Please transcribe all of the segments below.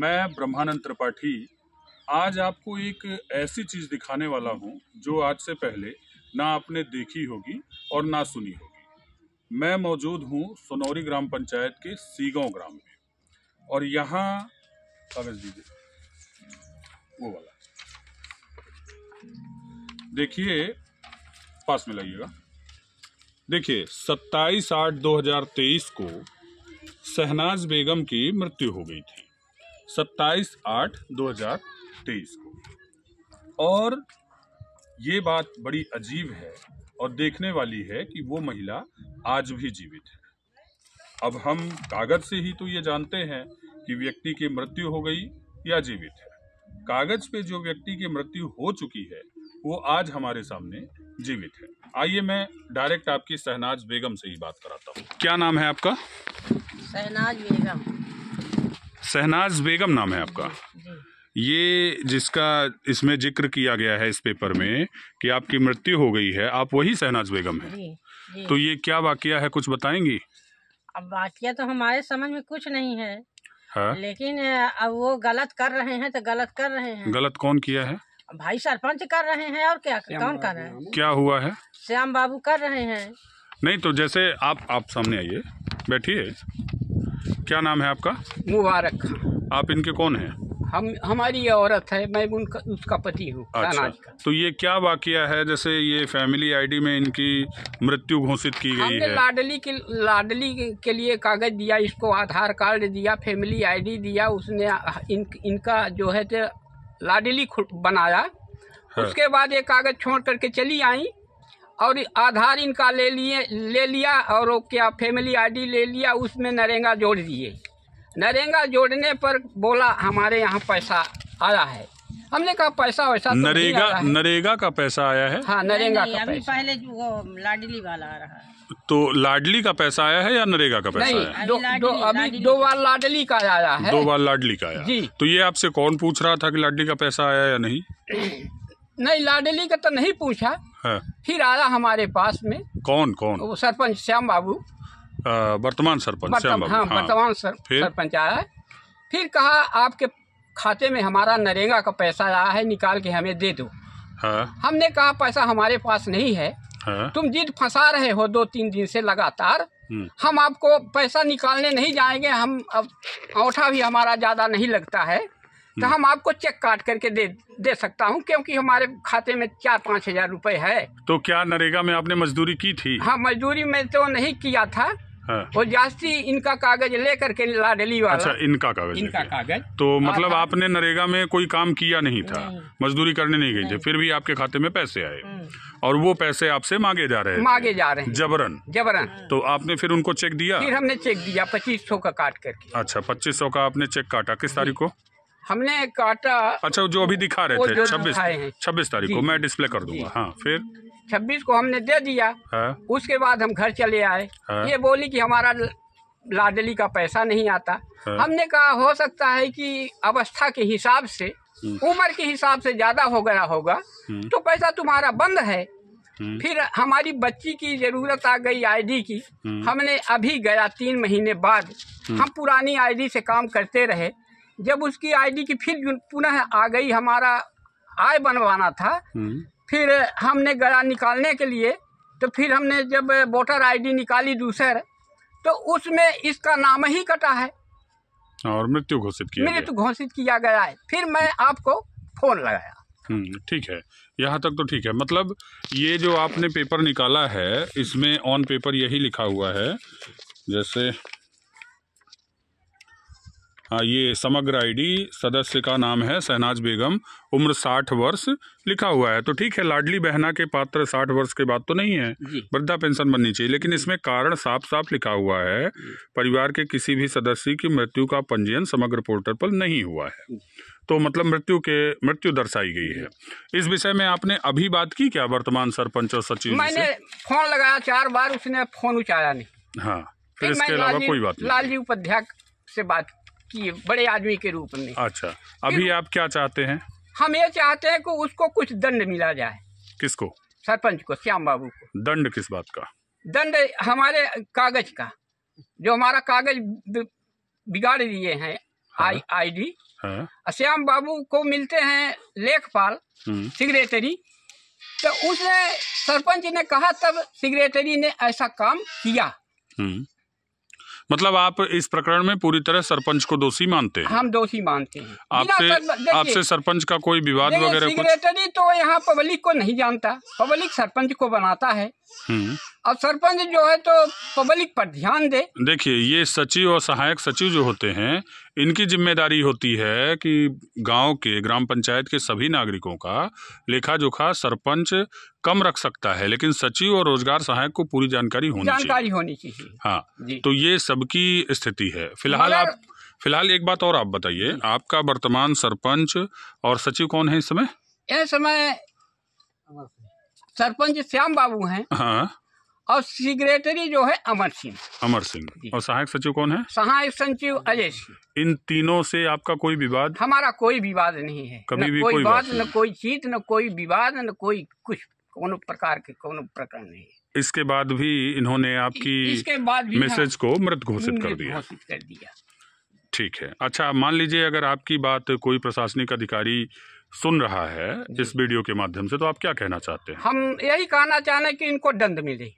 मैं ब्रह्मानंद त्रिपाठी आज आपको एक ऐसी चीज़ दिखाने वाला हूँ जो आज से पहले ना आपने देखी होगी और ना सुनी होगी मैं मौजूद हूँ सोनौरी ग्राम पंचायत के सीगांव ग्राम में और यहाँ कागज दीजिए वो वाला देखिए पास में लगेगा देखिए 27 आठ 2023 को शहनाज बेगम की मृत्यु हो गई थी सत्ताईस आठ दो हजार तेईस को और ये बात बड़ी अजीब है और देखने वाली है कि वो महिला आज भी जीवित है अब हम कागज से ही तो ये जानते हैं कि व्यक्ति की मृत्यु हो गई या जीवित है कागज पे जो व्यक्ति की मृत्यु हो चुकी है वो आज हमारे सामने जीवित है आइए मैं डायरेक्ट आपकी सहनाज बेगम से ही बात कराता हूँ क्या नाम है आपका सहनाज बेगम शहनाज बेगम नाम है आपका ये जिसका इसमें जिक्र किया गया है इस पेपर में कि आपकी मृत्यु हो गई है आप वही शहनाज बेगम है जी, जी। तो ये क्या वाकया है कुछ बताएंगी अब वाकया तो हमारे समझ में कुछ नहीं है हा? लेकिन अब वो गलत कर रहे हैं तो गलत कर रहे हैं गलत कौन किया है भाई सरपंच कर रहे हैं और क्या कौन कर रहे हैं क्या हुआ है श्याम बाबू कर रहे हैं नहीं तो जैसे आप आप सामने आइए बैठिए क्या नाम है आपका मुबारक आप इनके कौन हैं हम हमारी ये औरत है मैं उनका उसका पति हूँ अच्छा तो ये क्या वाक्य है जैसे ये फैमिली आईडी में इनकी मृत्यु घोषित की गई है लाडली के लाडली के लिए कागज दिया इसको आधार कार्ड दिया फैमिली आईडी दिया उसने इन, इनका जो है लाडली बनाया हाँ। उसके बाद ये कागज छोड़ करके चली आई और आधार इनका ले लिए ले लिया और क्या फैमिली आईडी ले लिया उसमें नरेंगा जोड़ दिए नरेंगा जोड़ने पर बोला हमारे यहाँ पैसा आया है हमने कहा पैसा वैसा तो नरेगा नरेगा का पैसा आया है हाँ नरेगा का अभी पहले जो लाडली वाला आ रहा है तो लाडली का पैसा आया है या नरेगा का पैसा नहीं, आया दो, दो, अभी दो बार लाडली का आया है दो बार लाडली का आया जी तो ये आपसे कौन पूछ रहा था कि लाडली का पैसा आया या नहीं नहीं लाडली का तो नहीं पूछा हाँ। फिर आया हमारे पास में कौन कौन वो सरपंच श्याम बाबू वर्तमान सरपंच श्याम बाबू हाँ, हाँ। वर्तमान सरपंच आया फिर कहा आपके खाते में हमारा नरेगा का पैसा आया है निकाल के हमें दे दो हाँ। हमने कहा पैसा हमारे पास नहीं है हाँ। तुम जिद फंसा रहे हो दो तीन दिन से लगातार हम्म। हम आपको पैसा निकालने नहीं जाएंगे हम अब औठा भी हमारा ज़्यादा नहीं लगता है तो हम्म। हम आपको चेक काट करके दे दे सकता हूँ क्योंकि हमारे खाते में चार पाँच हजार रूपए है तो क्या नरेगा में आपने मजदूरी की थी हाँ मजदूरी में तो नहीं किया था वो हाँ। जास्ती इनका कागज ले करके लाडली वाला अच्छा इनका कागज इनका कागज तो हाँ, मतलब हाँ। आपने नरेगा में कोई काम किया नहीं था मजदूरी करने नहीं गई थी फिर भी आपके खाते में पैसे आए हम्म। और वो पैसे आपसे मांगे जा रहे हैं मांगे जा रहे हैं जबरन जबरन तो आपने फिर उनको चेक दिया फिर हमने चेक दिया पच्चीस सौ का काट करके अच्छा पच्चीस सौ का आपने चेक काटा किस तारीख को हमने काटा अच्छा जो अभी दिखा रहे थे छब्बीस छब्बीस तारीख को मैं डिस्प्ले कर दूंगा हाँ फिर छब्बीस को हमने दे दिया हाँ। उसके बाद हम घर चले आए हाँ। ये बोली कि हमारा लाडली का पैसा नहीं आता हाँ। हमने कहा हो सकता है कि अवस्था के हिसाब से हम्म। उम्र के हिसाब से ज्यादा हो गया होगा हम्म। तो पैसा तुम्हारा बंद है हम्म। फिर हमारी बच्ची की जरूरत आ गई आईडी की हमने अभी गया तीन महीने बाद हम पुरानी आईडी से काम करते रहे जब उसकी आईडी की फिर पुनः आ गई हमारा आय बनवाना था हम्म। फिर हमने गया निकालने के लिए तो फिर हमने जब वोटर आईडी निकाली दूसर तो उसमें इसका नाम ही कटा है और मृत्यु घोषित किया मृत्यु घोषित किया गया है फिर मैं आपको फोन लगाया हम्म, ठीक है यहाँ तक तो ठीक है मतलब ये जो आपने पेपर निकाला है इसमें ऑन पेपर यही लिखा हुआ है जैसे हाँ, ये समग्र आईडी सदस्य का नाम है सहनाज बेगम उम्र साठ वर्ष लिखा हुआ है तो ठीक है लाडली बहना के पात्र साठ वर्ष के बाद तो नहीं है वृद्धा पेंशन बननी चाहिए लेकिन इसमें कारण साफ साफ लिखा हुआ है परिवार के किसी भी सदस्य की मृत्यु का पंजीयन समग्र पोर्टल पर नहीं हुआ है तो मतलब मृत्यु के मृत्यु दर्शाई गई है इस विषय में आपने अभी बात की क्या वर्तमान सरपंच और सचिव मैंने फोन लगाया चार बार उसने फोन उचाया नहीं हाँ फिर इसके अलावा कोई बात नहीं लालजी उपाध्याय से बात किए बड़े आदमी के रूप में अच्छा अभी आप क्या चाहते हैं हम ये चाहते हैं कि उसको कुछ दंड मिला जाए किसको सरपंच को श्याम बाबू को दंड किस बात का दंड हमारे कागज का जो हमारा कागज बिगाड़ लिए हैं हाँ। आई आई डी हाँ। श्याम बाबू को मिलते हैं लेखपाल हम्म। सिग्रेटरी तो उसने सरपंच ने कहा तब सिग्रेटरी ने ऐसा काम किया हम्म। मतलब आप इस प्रकरण में पूरी तरह सरपंच को दोषी मानते हैं हम दोषी मानते हैं आपसे आपसे सरपंच का कोई विवाद वगैरह तो यहाँ पब्लिक को नहीं जानता पब्लिक सरपंच को बनाता है हम्म। अब सरपंच जो है तो पब्लिक पर ध्यान दे देखिए ये सचिव और सहायक सचिव जो होते हैं इनकी जिम्मेदारी होती है कि गांव के ग्राम पंचायत के सभी नागरिकों का लेखा जोखा सरपंच कम रख सकता है लेकिन सचिव और रोजगार सहायक को पूरी जानकारी होनी जानकारी होनी चाहिए हाँ तो ये सबकी स्थिति है फिलहाल आप फिलहाल एक बात और आप बताइए आपका वर्तमान सरपंच और सचिव कौन है इस समय इस समय सरपंच श्याम बाबू हैं हाँ और सेक्रेटरी जो है अमर सिंह अमर सिंह और सहायक सचिव कौन है सहायक सचिव अजय सिंह इन तीनों से आपका कोई विवाद हमारा कोई विवाद नहीं है कभी भी कोई, बात न कोई चीज न कोई विवाद न कोई कुछ कोनो प्रकार के कोनो प्रकार नहीं इसके बाद भी इन्होंने आपकी इसके बाद भी मैसेज हाँ। को मृत घोषित कर दिया घोषित कर दिया ठीक है अच्छा मान लीजिए अगर आपकी बात कोई प्रशासनिक अधिकारी सुन रहा है इस वीडियो के माध्यम से तो आप क्या कहना चाहते हैं हम यही कहना चाहते हैं कि इनको दंड मिले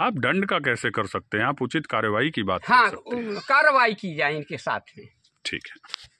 आप दंड का कैसे कर सकते हैं आप उचित कार्यवाही की बात हाँ कार्रवाई की जाए इनके साथ में ठीक है